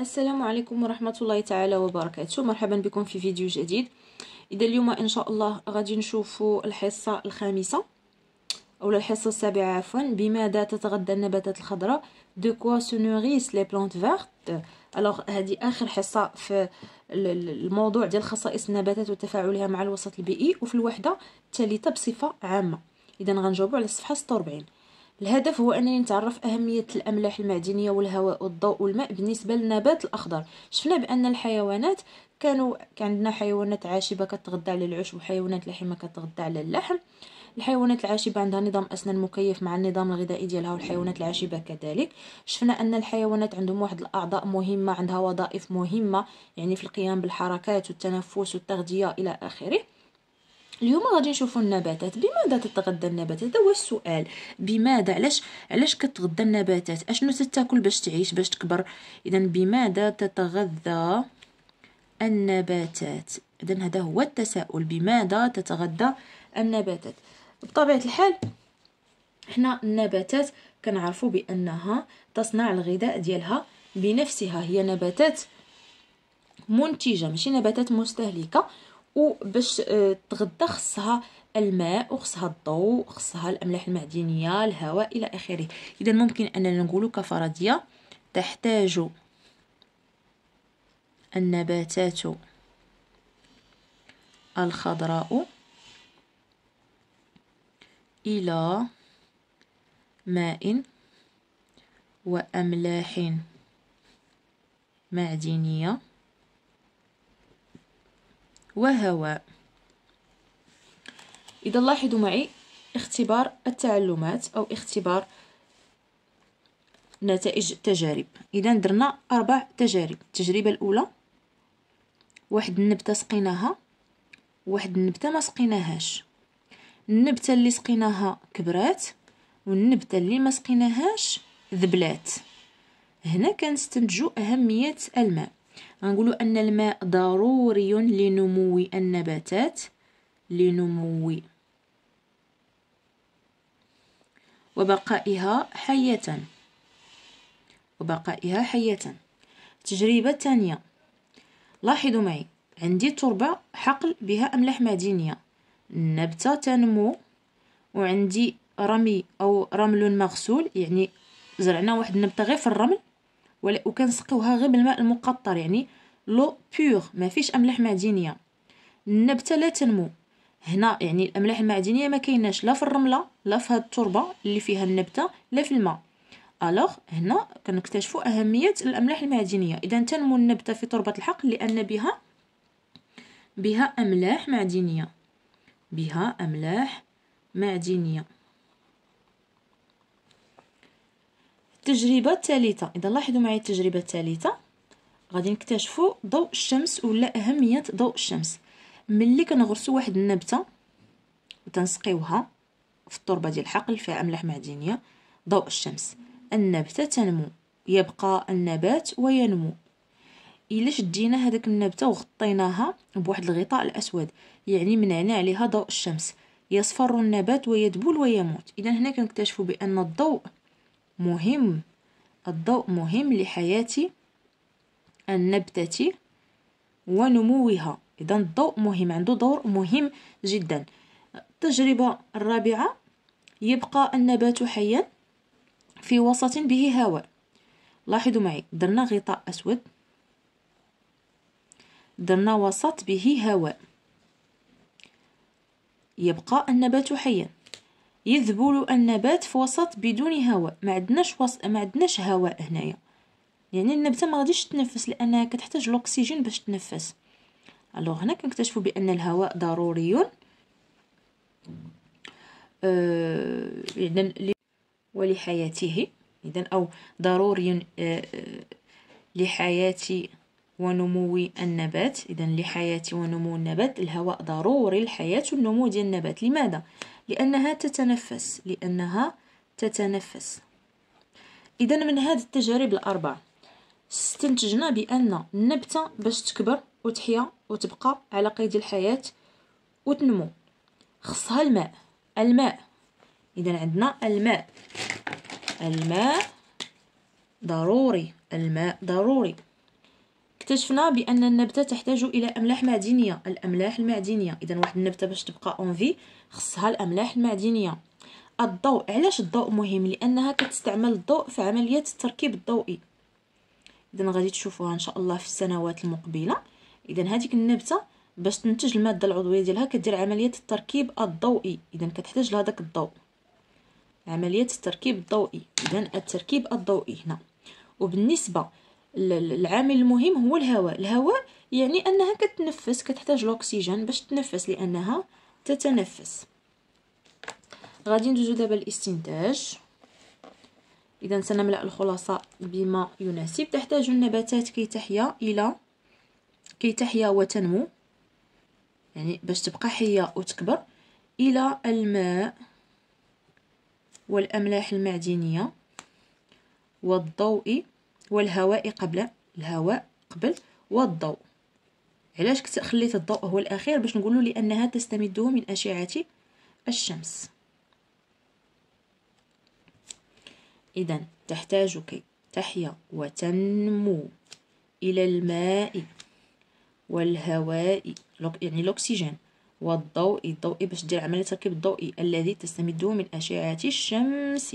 السلام عليكم ورحمة الله تعالى وبركاته مرحبا بكم في فيديو جديد إذا اليوم إن شاء الله غادي نشوفوا الحصة الخامسة أو الحصة السابعة عفوا بماذا تتغذى النباتات الخضراء دو كوا سونوريس لي بلونت فيرت الوغ هذه آخر حصة في الموضوع ديال خصائص النباتات وتفاعلها مع الوسط البيئي وفي الوحدة الثالثة بصفة عامة إذا غنجاوبوا على الصفحة 46 الهدف هو انني نتعرف اهميه الاملاح المعدنيه والهواء والضوء والماء بالنسبه للنبات الاخضر شفنا بان الحيوانات كانوا عندنا حيوانات عاشبه كتغذى على العشب وحيوانات لحمه كتغذى على اللحم الحيوانات العاشبة عندها نظام أسنان مكيف مع النظام الغذائي ديالها والحيوانات العاشبة كذلك شفنا أن الحيوانات عندهم واحد الأعضاء مهمة عندها وظائف مهمة يعني في القيام بالحركات والتنفس والتغذية إلى آخره اليوم غادي نشوفوا النباتات بماذا تتغذى النباتات هذا هو السؤال بماذا علاش علاش كتغذى النباتات اشنو تتاكل باش تعيش باش تكبر اذا بماذا تتغذى النباتات اذا هذا هو التساؤل بماذا تتغذى النباتات بطبيعه الحال حنا النباتات كنعرفوا بانها تصنع الغذاء ديالها بنفسها هي نباتات منتجه ماشي نباتات مستهلكه وباش آه، تغدى خصها الماء وخصها الضوء خصها الاملاح المعدنيه الهواء الى اخره اذا ممكن اننا نقول كفرضيه تحتاج النباتات الخضراء الى ماء واملاح معدنيه وهواء إذا لاحظوا معي اختبار التعلمات أو اختبار نتائج تجارب إذا درنا أربع تجارب التجربة الأولى واحد النبتة سقيناها واحد النبتة ما سقيناهاش النبتة اللي سقيناها كبرات والنبتة اللي ما سقيناهاش ذبلات هنا كنستنتجو أهمية الماء غنقولوا ان الماء ضروري لنمو النباتات لنمو وبقائها حية وبقائها حية التجربة الثانية لاحظوا معي عندي تربة حقل بها أملاح معدنية النبتة تنمو وعندي رمي أو رمل مغسول يعني زرعنا واحد النبتة غير في الرمل وكنسقيوها غير بالماء المقطر يعني لو بور ما فيش املاح معدنيه النبته لا تنمو هنا يعني الاملاح المعدنيه ما كايناش لا في الرمله لا في هاد التربه اللي فيها النبته لا في الماء الوغ هنا كنكتشفوا اهميه الاملاح المعدنيه اذا تنمو النبته في تربه الحقل لان بها بها املاح معدنيه بها املاح معدنيه التجربه الثالثه اذا لاحظوا معي التجربه الثالثه غادي نكتشفوا ضوء الشمس ولا اهميه ضوء الشمس ملي كنغرسوا واحد النبته وتنسقيوها في التربه ديال الحقل فيها املاح معدنيه ضوء الشمس النبته تنمو يبقى النبات وينمو الا شدينا هذاك النبته وغطيناها بواحد الغطاء الاسود يعني منعنا عليها ضوء الشمس يصفر النبات ويدبل ويموت اذا هنا كنكتشفوا بان الضوء مهم الضوء مهم لحياة النبتة ونموها إذا الضوء مهم عنده دور مهم جدا التجربة الرابعة يبقى النبات حيا في وسط به هواء لاحظوا معي درنا غطاء أسود درنا وسط به هواء يبقى النبات حيا يذبل النبات في وسط بدون هواء ما عندناش وص... ما عندناش هواء هنايا يعني النبته ما غاديش تتنفس لانها كتحتاج الاكسجين باش تتنفس الو هنا كنكتشفوا بان الهواء ضروري آه، اذا ل... ولحياته اذا او ضروري آه، لحياه ونمو النبات اذا لحياه ونمو النبات الهواء ضروري لحياه ونمو ديال النبات لماذا لأنها تتنفس لأنها تتنفس إذا من هذه التجارب الأربع استنتجنا بأن النبتة باش تكبر وتحيا وتبقى على قيد الحياة وتنمو خصها الماء الماء إذا عندنا الماء الماء ضروري الماء ضروري اكتشفنا بان النبته تحتاج الى املاح معدنيه الاملاح المعدنيه اذا واحد النبته باش تبقى اونفي خصها الاملاح المعدنيه الضوء علاش الضوء مهم لانها كتستعمل الضوء في عمليه التركيب الضوئي اذا غادي تشوفوها ان شاء الله في السنوات المقبله اذا هذيك النبته باش تنتج الماده العضويه ديالها كدير عمليه التركيب الضوئي اذا كتحتاج لهذاك الضوء عمليه التركيب الضوئي اذا التركيب الضوئي هنا وبالنسبه العامل المهم هو الهواء الهواء يعني انها كتنفس كتحتاج الاكسجين باش تنفس لانها تتنفس غادي ندوزو دابا الاستنتاج اذا سنملا الخلاصه بما يناسب تحتاج النباتات كي تحيا الى كي تحيا وتنمو يعني باش تبقى حيه وتكبر الى الماء والاملاح المعدنيه والضوء والهواء قبل الهواء قبل والضوء علاش خليت الضوء هو الاخير باش نقوله لانها تستمده من اشعه الشمس اذا تحتاج كي تحيا وتنمو الى الماء والهواء يعني الاكسجين والضوء الضوء باش دير عمليه التركيب الضوئي الذي تستمده من اشعه الشمس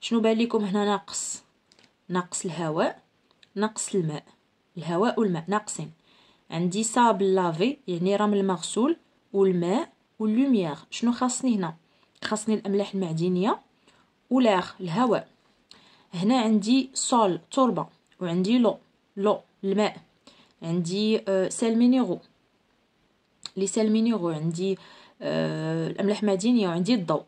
شنو بان لكم هنا ناقص ناقص الهواء ناقص الماء الهواء والماء ناقصين عندي صاب لافي يعني رمل مغسول والماء واللوميير شنو خاصني هنا خاصني الاملاح المعدنيه ولاخ الهواء هنا عندي صول تربه وعندي لو لو الماء عندي آه، سال مينيرو لي سال مينيرو عندي آه، الاملاح المعدنيه وعندي الضوء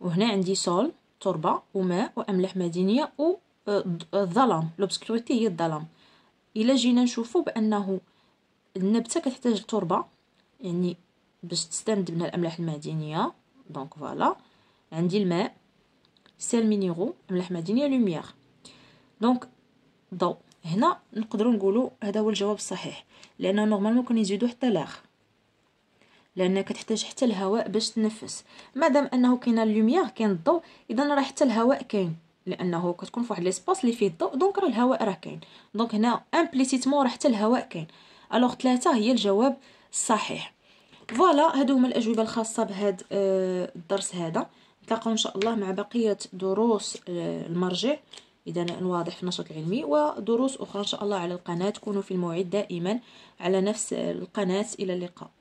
وهنا عندي صول تربة وماء وأملاح مدنية و الظلام آه، آه، لوبسكوريتي هي الظلام الا جينا نشوفوا بانه النبته كتحتاج التربه يعني باش تستمد من الاملاح المعدنيه دونك فوالا عندي الماء سيل مينيرو املاح معدنيه لوميير دونك ضوء هنا نقدروا نقولوا هذا هو الجواب الصحيح لانه نورمالمون كنزيدو يزيدوا حتى لاخ لانك كتحتاج حتى الهواء باش تنفس مادام انه كاين اللوميير كاين الضوء اذا راه حتى الهواء كاين لانه كتكون فواحد ليسباس اللي فيه الضوء دونك راه الهواء راه كاين دونك هنا امبليسيتمون راه حتى الهواء كاين الوغ ثلاثة هي الجواب الصحيح فوالا هادو هما الاجوبه الخاصه بهاد آه، الدرس هذا نتلاقاو ان شاء الله مع بقيه دروس آه، المرجع اذا نواضح في النشاط العلمي ودروس اخرى ان شاء الله على القناه تكونوا في الموعد دائما على نفس آه، القناه الى اللقاء